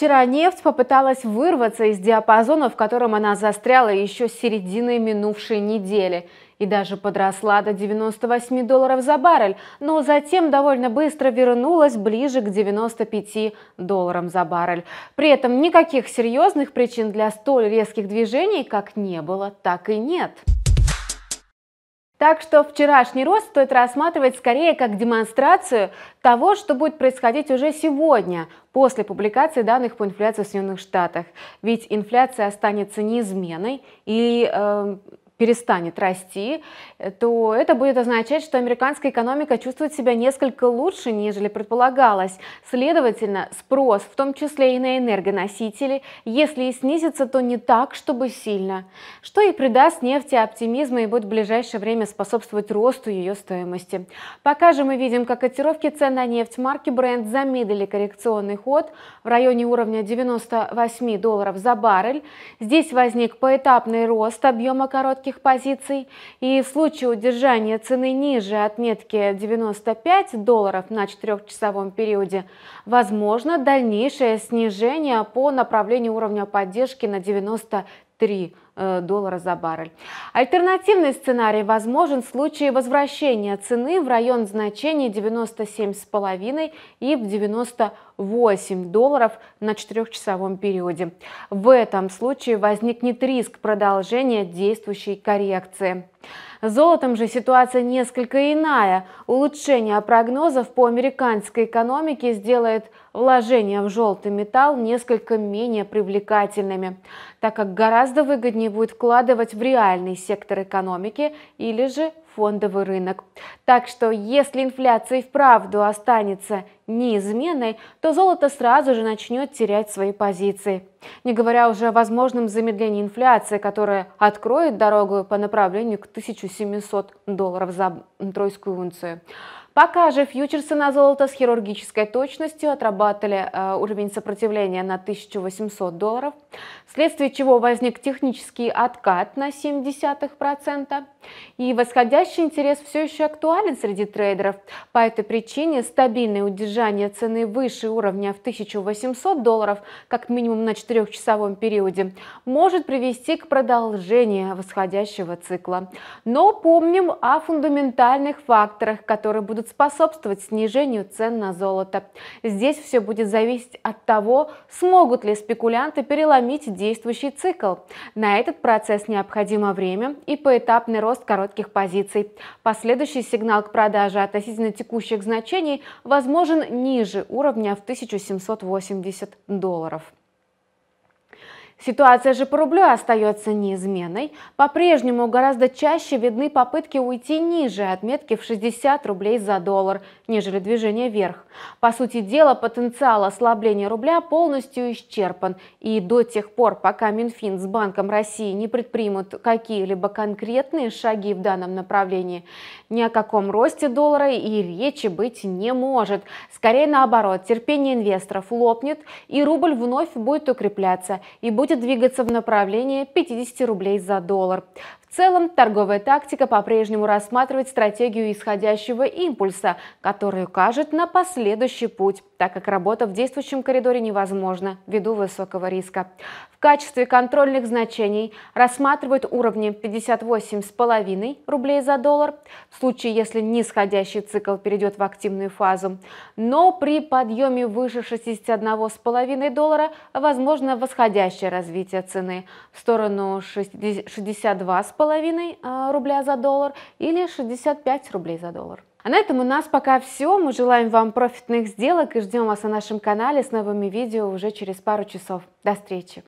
Вчера нефть попыталась вырваться из диапазона, в котором она застряла еще с середины минувшей недели, и даже подросла до 98 долларов за баррель, но затем довольно быстро вернулась ближе к 95 долларам за баррель. При этом никаких серьезных причин для столь резких движений как не было, так и нет. Так что вчерашний рост стоит рассматривать скорее как демонстрацию того, что будет происходить уже сегодня, после публикации данных по инфляции в Соединенных Штатах. Ведь инфляция останется неизменной, и э, перестанет расти, то это будет означать, что американская экономика чувствует себя несколько лучше, нежели предполагалось. Следовательно, спрос, в том числе и на энергоносители, если и снизится, то не так, чтобы сильно, что и придаст нефти оптимизма и будет в ближайшее время способствовать росту ее стоимости. Пока же мы видим, как котировки цен на нефть марки бренд замедлили коррекционный ход в районе уровня 98 долларов за баррель. Здесь возник поэтапный рост объема коротких лидерских позиций. И в случае удержания цены ниже отметки 95 долларов на 4-часовом периоде, возможно дальнейшее снижение по направлению уровня поддержки на 90 3 э, доллара за баррель. Альтернативный сценарий возможен в случае возвращения цены в район значений 97,5 и в 98 долларов на 4-часовом периоде. В этом случае возникнет риск продолжения действующей коррекции. С золотом же ситуация несколько иная. Улучшение прогнозов по американской экономике сделает вложения в желтый металл несколько менее привлекательными, так как гораздо выгоднее будет вкладывать в реальный сектор экономики или же фондовый рынок. Так что если инфляция и вправду останется неизменной, то золото сразу же начнет терять свои позиции. Не говоря уже о возможном замедлении инфляции, которое откроет дорогу по направлению к 1700 долларов за тройскую унцию. Пока же фьючерсы на золото с хирургической точностью отрабатывали э, уровень сопротивления на 1800 долларов, вследствие чего возник технический откат на 0,7%. И восходящий интерес все еще актуален среди трейдеров. По этой причине стабильное удержание цены выше уровня в 1800 долларов, как минимум на 4-часовом периоде, может привести к продолжению восходящего цикла. Но помним о фундаментальных факторах, которые будут способствовать снижению цен на золото. Здесь все будет зависеть от того, смогут ли спекулянты переломить действующий цикл. На этот процесс необходимо время и поэтапный рост коротких позиций. Последующий сигнал к продаже относительно текущих значений возможен ниже уровня в 1780 долларов. Ситуация же по рублю остается неизменной. По-прежнему гораздо чаще видны попытки уйти ниже отметки в 60 рублей за доллар, нежели движение вверх. По сути дела, потенциал ослабления рубля полностью исчерпан. И до тех пор, пока Минфин с Банком России не предпримут какие-либо конкретные шаги в данном направлении, ни о каком росте доллара и речи быть не может. Скорее наоборот, терпение инвесторов лопнет, и рубль вновь будет укрепляться и будет будет двигаться в направлении 50 рублей за доллар. В целом, торговая тактика по-прежнему рассматривает стратегию исходящего импульса, который укажет на последующий путь, так как работа в действующем коридоре невозможна ввиду высокого риска. В качестве контрольных значений рассматривают уровни 58,5 рублей за доллар, в случае, если нисходящий цикл перейдет в активную фазу, но при подъеме выше 61,5 доллара возможно восходящее развитие цены в сторону 62,5 2,5 э, рубля за доллар или 65 рублей за доллар. А на этом у нас пока все. Мы желаем вам профитных сделок и ждем вас на нашем канале с новыми видео уже через пару часов. До встречи!